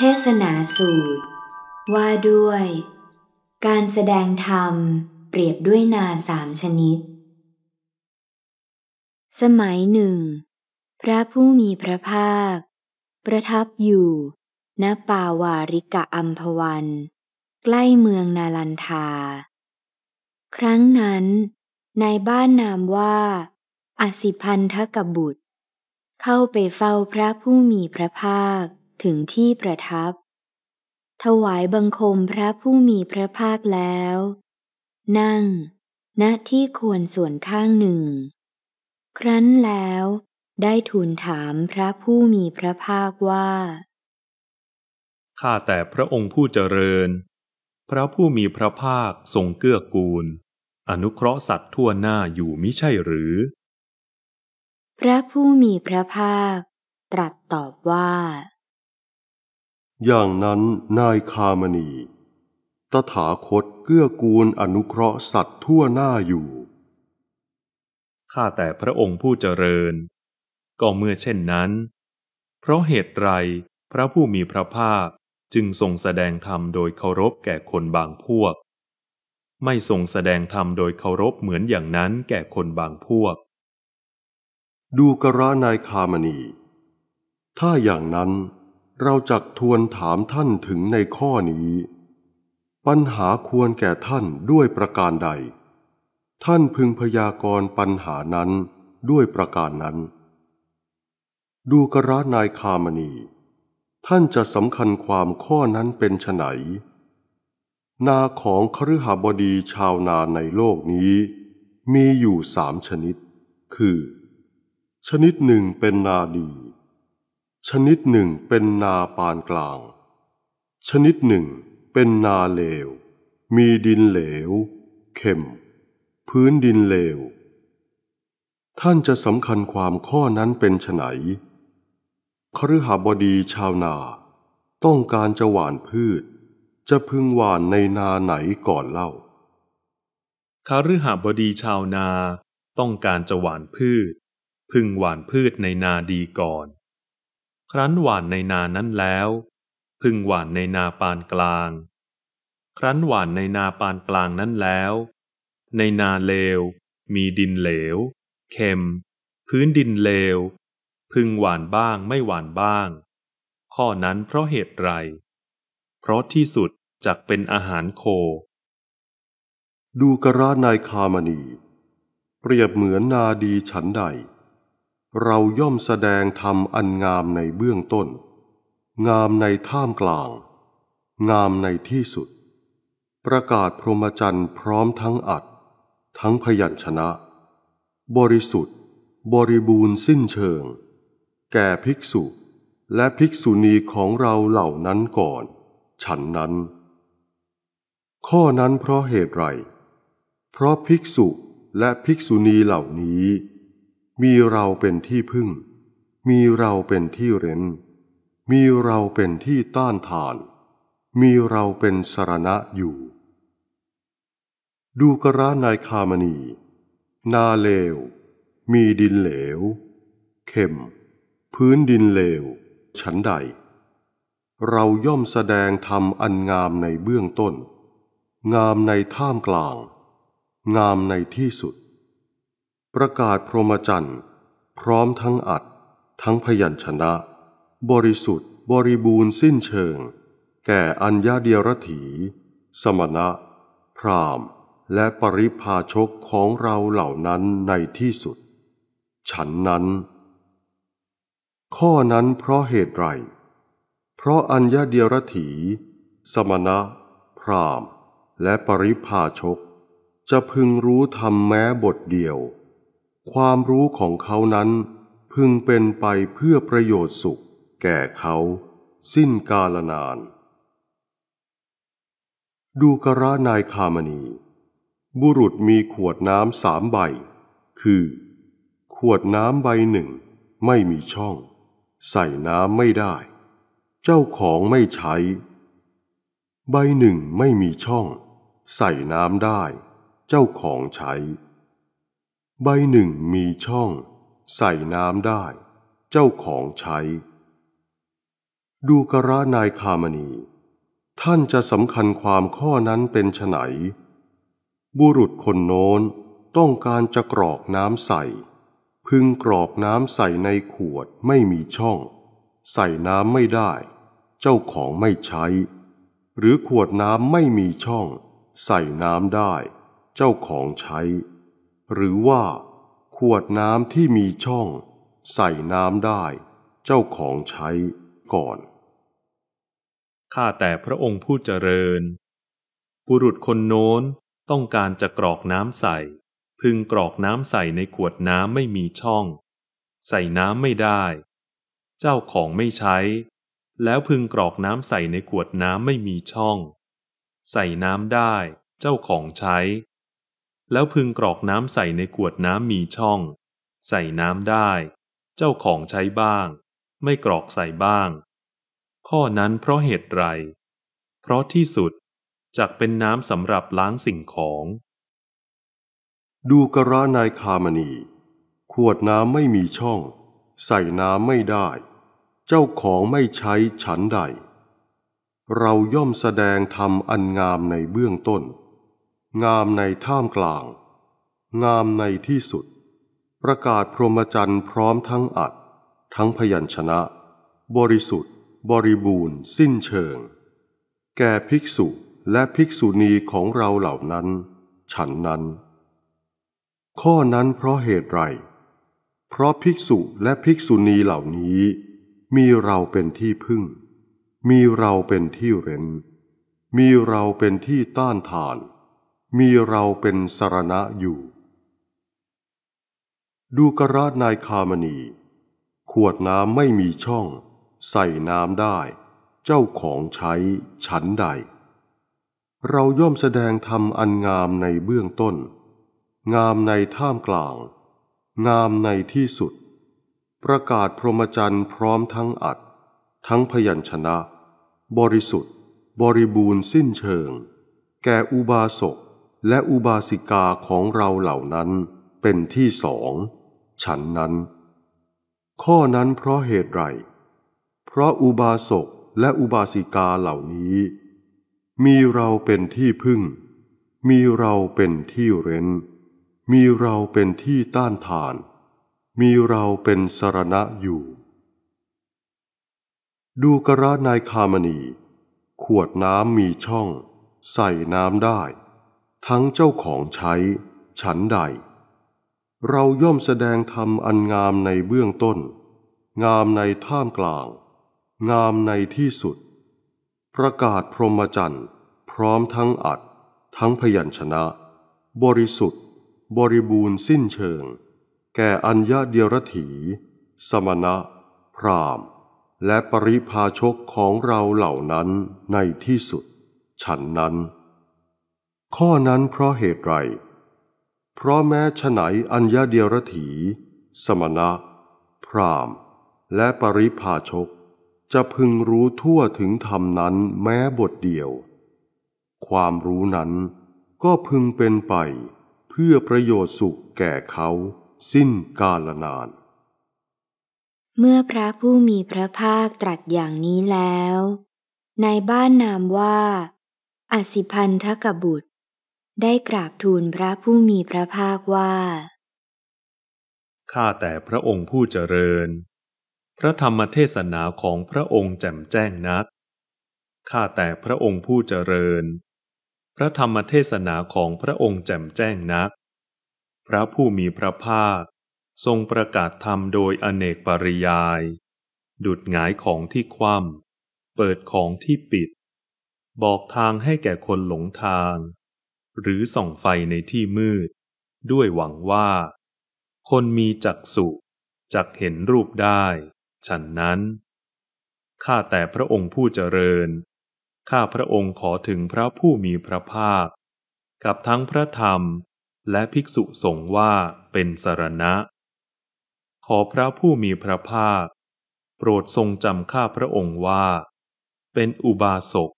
เทศนาสูตร ว่าด้วย การแสดงธรรมเปรียบด้วยนาสามชนิด สมัยหนึ่ง พระผู้มีพระภาค ประทับอยู่ ณป่าวาริกะอัมพวัน ใกล้เมืองนาลันทา ครั้งนั้น ในบ้านนามว่า อสิพันธกบุตร เข้าไปเฝ้าพระผู้มีพระภาคถึงที่ประทับ ถวายบังคมพระผู้มีพระภาคแล้ว นั่งณที่ควรส่วนข้างหนึ่ง ครั้นแล้วได้ทูลถามพระผู้มีพระภาคว่าข้าแต่พระองค์ผู้เจริญ พระผู้มีพระภาคทรงเกื้อกูล อนุเคราะห์สัตว์ทั่วหน้าอยู่มิใช่หรือ พระผู้มีพระภาค ตรัสตอบว่าอย่างนั้นนายคามณี ตถาคตเกื้อกูลอนุเคราะห์สัตว์ทั่วหน้าอยู่ ข้าแต่พระองค์ผู้เจริญ ก็เมื่อเช่นนั้น เพราะเหตุไรพระผู้มีพระภาคจึงทรงแสดงธรรมโดยเคารพแก่คนบางพวก ไม่ทรงแสดงธรรมโดยเคารพเหมือนอย่างนั้นแก่คนบางพวก ดูกระนายคามณี ถ้าอย่างนั้นเราจักทวนถามท่านถึงในข้อนี้ ปัญหาควรแก่ท่านด้วยประการใด ท่านพึงพยากรณ์ปัญหานั้นด้วยประการนั้น ดูกระนายคามณี ท่านจะสำคัญความข้อนั้นเป็นไฉนนาของคฤหบดีชาวนาในโลกนี้ มีอยู่สามชนิด คือ ชนิดหนึ่งเป็นนาดีชนิดหนึ่งเป็นนาปานกลาง ชนิดหนึ่งเป็นนาเลว มีดินเหลว เข็ม พื้นดินเลว ท่านจะสำคัญความข้อนั้นเป็นไฉนคฤหบดีชาวนาต้องการจะหว่านพืช จะพึงหว่านในนาไหนก่อนเล่าคฤหบดีชาวนาต้องการจะหว่านพืช พึงหว่านพืชในนาดีก่อนครั้นหว่านในนานั้นแล้ว พึงหว่านในนาปานกลาง ครั้นหว่านในนาปานกลางนั้นแล้ว ในนาเลวมีดินเหลวเค็ม พื้นดินเลว พึงหว่านบ้างไม่หว่านบ้าง ข้อนั้นเพราะเหตุไร เพราะที่สุดจักเป็นอาหารโค ดูกระนายคามณี เปรียบเหมือนนาดีฉันใดเราย่อมแสดงธรรมอันงามในเบื้องต้น งามในท่ามกลาง งามในที่สุด ประกาศพรหมจรรย์พร้อมทั้งอัดทั้งพยัญชนะ บริสุทธิ์ บริบูรณ์สิ้นเชิง แก่ภิกษุและภิกษุณีของเราเหล่านั้นก่อน ฉันนั้น ข้อนั้นเพราะเหตุไรเพราะภิกษุและภิกษุณีเหล่านี้มีเราเป็นที่พึ่ง มีเราเป็นที่เร้น มีเราเป็นที่ต้านทาน มีเราเป็นสรณะอยู่ ดูกระนายคามณี นาเลว มีดินเหลว เข็ม พื้นดินเลว ฉันใด เราย่อมแสดงธรรมอันงามในเบื้องต้น งามในท่ามกลาง งามในที่สุดประกาศพรหมจรรย์พร้อมทั้งอัดทั้งพยัญชนะ บริสุทธิ์บริบูรณ์สิ้นเชิง แก่อัญญาเดียรถี สมณะพรามและปริพาชกของเราเหล่านั้นในที่สุด ฉันนั้น ข้อนั้นเพราะเหตุไร เพราะอัญญาเดียรถี สมณะพรามและปริพาชก จะพึงรู้ธรรมแม้บทเดียวความรู้ของเขานั้นพึงเป็นไปเพื่อประโยชน์สุขแก่เขา สิ้นกาลนาน ดูกระนายคามณี บุรุษมีขวดน้ำสามใบ คือ ขวดน้ำใบหนึ่งไม่มีช่อง ใส่น้ำไม่ได้ เจ้าของไม่ใช้ ใบหนึ่งไม่มีช่อง ใส่น้ำได้เจ้าของใช้ใบหนึ่งมีช่อง ใส่น้ำได้ เจ้าของใช้ ดูกระนายคามณี ท่านจะสำคัญความข้อนั้นเป็นไนบุรุษคนโน้นต้องการจะกรอกน้ำใส่ พึงกรอกน้ำใส่ในขวดไม่มีช่อง ใส่น้ำไม่ได้ เจ้าของไม่ใช้ หรือขวดน้ำไม่มีช่อง ใส่น้ำได้ เจ้าของใช้หรือว่า ขวดน้ำที่มีช่อง ใส่น้ำได้ เจ้าของใช้ก่อนข้าแต่พระองค์ผู้เจริญ บุรุษคนโน้น ต้องการจะกรอกน้ำใส่พึงกรอกน้ำใส่ในขวดน้ำไม่มีช่อง ใส่น้ำไม่ได้ เจ้าของไม่ใช้ แล้วพึงกรอกน้ำใส่ในขวดน้ำไม่มีช่อง ใส่น้ำได้เจ้าของใช้แล้วพึงกรอกน้ำใส่ในขวดน้ำมีช่อง ใส่น้ำได้ เจ้าของใช้บ้าง ไม่กรอกใส่บ้าง ข้อนั้นเพราะเหตุไร เพราะที่สุดจักเป็นน้ำสำหรับล้างสิ่งของ ดูกระนายคามณี ขวดน้ำไม่มีช่อง ใส่น้ำไม่ได้ เจ้าของไม่ใช้ฉันใด เราย่อมแสดงธรรมอันงามในเบื้องต้นงามในท่ามกลาง งามในที่สุด ประกาศพรหมจรรย์พร้อมทั้งอัดทั้งพยัญชนะ บริสุทธิ์ บริบูรณ์ สิ้นเชิง แก่ภิกษุและภิกษุณีของเราเหล่านั้น ฉันนั้น ข้อนั้นเพราะเหตุไรเพราะภิกษุและภิกษุณีเหล่านี้ มีเราเป็นที่พึ่ง มีเราเป็นที่เร้นมีเราเป็นที่ต้านทานมีเราเป็นสารณะอยู่ ดูกระนายคามณี ขวดน้ำไม่มีช่อง ใส่น้ำได้ เจ้าของใช้ฉันใด เราย่อมแสดงธรรมอันงามในเบื้องต้น งามในท่ามกลาง งามในที่สุด ประกาศพรหมจรรย์พร้อมทั้งอัดทั้งพยัญชนะ บริสุทธิ์ บริบูรณ์สิ้นเชิง แก่อุบาสกและอุบาสิกาของเราเหล่านั้นเป็นที่สอง ฉันนั้น ข้อนั้นเพราะเหตุไรเพราะอุบาสกและอุบาสิกาเหล่านี้ มีเราเป็นที่พึ่ง มีเราเป็นที่เร้น มีเราเป็นที่ต้านทาน มีเราเป็นสรณะอยู่ ดูกระนายคามณี ขวดน้ำมีช่อง ใส่น้ำได้ทั้งเจ้าของใช้ฉันใด เราย่อมแสดงธรรมอันงามในเบื้องต้น งามในท่ามกลาง งามในที่สุด ประกาศพรหมจรรย์พร้อมทั้งอัดทั้งพยัญชนะ บริสุทธิ์ บริบูรณ์สิ้นเชิง แก่อัญญาเดียรถี สมณะพรามและปริพาชกของเราเหล่านั้นในที่สุด ฉันนั้นข้อนั้นเพราะเหตุไร เพราะแม้ฉไหนอัญญาเดียรถี สมณะ พรามและปริพาชกจะพึงรู้ทั่วถึงธรรมนั้นแม้บทเดียว ความรู้นั้นก็พึงเป็นไปเพื่อประโยชน์สุขแก่เขาสิ้นกาลนาน เมื่อพระผู้มีพระภาคตรัสอย่างนี้แล้ว ในบ้านนามว่า อสิพันธกบุตรได้กราบทูลพระผู้มีพระภาคว่า ข้าแต่พระองค์ผู้เจริญ พระธรรมเทศนาของพระองค์แจ่มแจ้งนัก ข้าแต่พระองค์ผู้เจริญ พระธรรมเทศนาของพระองค์แจ่มแจ้งนัก พระผู้มีพระภาคทรงประกาศธรรมโดยอเนกปริยาย ดุดหงายของที่คว่ำเปิดของที่ปิด บอกทางให้แก่คนหลงทางหรือส่องไฟในที่มืดด้วยหวังว่า คนมีจักษุจักเห็นรูปได้ ฉันนั้น ข้าแต่พระองค์ผู้เจริญ ข้าพระองค์ขอถึงพระผู้มีพระภาค กับทั้งพระธรรมและภิกษุสงฆ์ว่าเป็นสารณะ ขอพระผู้มีพระภาค โปรดทรงจำข้าพระองค์ว่า เป็นอุบาสก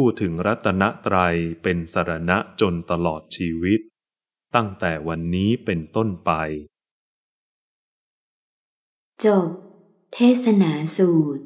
พูดถึงรัตนตรัยเป็นสรณะจนตลอดชีวิต ตั้งแต่วันนี้เป็นต้นไปจบเทศนาสูตร